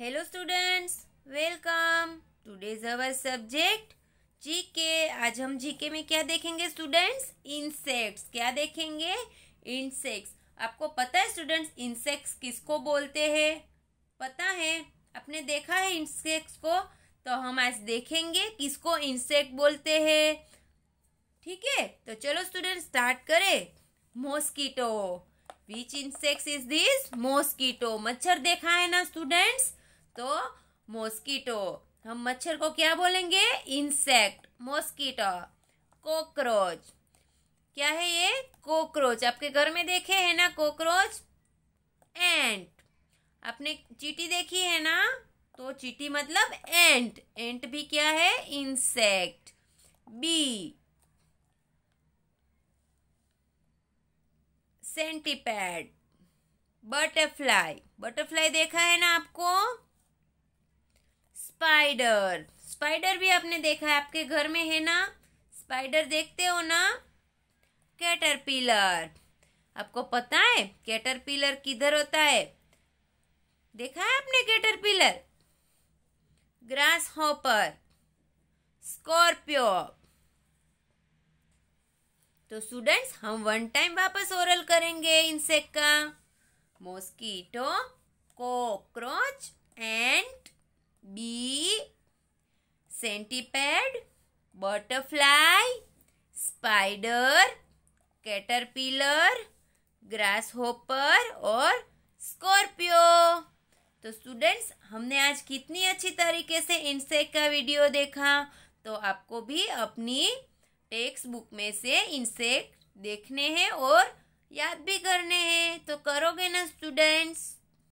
students welcome welcome is our subject GK आज हम GK में क्या देखेंगे स्टूडेंट्स इंसेक्ट्स क्या देखेंगे इंसेक्ट्स आपको पता है स्टूडेंट्स इंसेक्ट्स किसको बोलते हैं पता है आपने देखा है इंसेक्ट्स को तो हम आज देखेंगे किसको इंसेक्ट बोलते हैं ठीक है तो चलो स्टूडेंट स्टार्ट करें mosquito which insects is this mosquito मच्छर देखा है ना स्टूडेंट्स तो मॉस्किटो हम मच्छर को क्या बोलेंगे इंसेक्ट मॉस्किटो कॉकरोच क्या है ये कॉकरोच आपके घर में देखे है ना कॉकरोच एंट आपने चीटी देखी है ना तो चीटी मतलब एंट एंट भी क्या है insect bee centipede butterfly butterfly देखा है ना आपको स्पाइडर स्पाइडर भी आपने देखा है आपके घर में है ना स्पाइडर देखते हो ना कैटरपिलर आपको पता है कैटरपिलर किधर होता है देखा है आपने कैटरपिलर ग्रास हॉपर स्कॉर्पियो तो स्टूडेंट्स हम वन टाइम वापस ओरल करेंगे इंसेक्ट का mosquito cockroach and bee centipede butterfly spider caterpillar grasshopper और स्कॉर्पियो तो स्टूडेंट्स हमने आज कितनी अच्छी तरीके से इंसेक्ट का वीडियो देखा तो आपको भी अपनी टेक्स्ट बुक में से इंसेक्ट देखने हैं और याद भी करने हैं तो करोगे ना स्टूडेंट्स